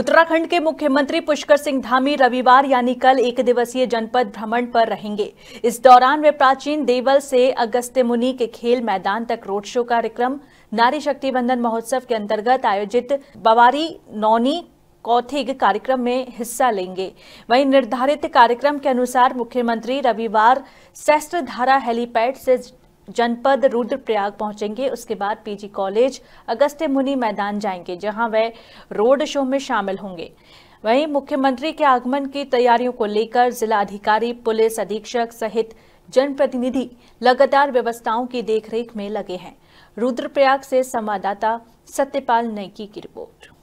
उत्तराखंड के मुख्यमंत्री पुष्कर सिंह धामी रविवार यानी कल एक दिवसीय जनपद भ्रमण पर रहेंगे इस दौरान वे प्राचीन देवल से अगस्त्य मुनि के खेल मैदान तक रोड शो कार्यक्रम नारी शक्ति बंधन महोत्सव के अंतर्गत आयोजित बवारी नौनी कौथिग कार्यक्रम में हिस्सा लेंगे वहीं निर्धारित कार्यक्रम के अनुसार मुख्यमंत्री रविवार सहस्त्र धारा हेलीपैड से जनपद रुद्रप्रयाग पहुंचेंगे उसके बाद पीजी कॉलेज अगस्त्य मुनि मैदान जाएंगे जहां वह रोड शो में शामिल होंगे वहीं मुख्यमंत्री के आगमन की तैयारियों को लेकर जिला अधिकारी पुलिस अधीक्षक सहित जनप्रतिनिधि लगातार व्यवस्थाओं की देखरेख में लगे हैं रुद्रप्रयाग से संवाददाता सत्यपाल नेकी की रिपोर्ट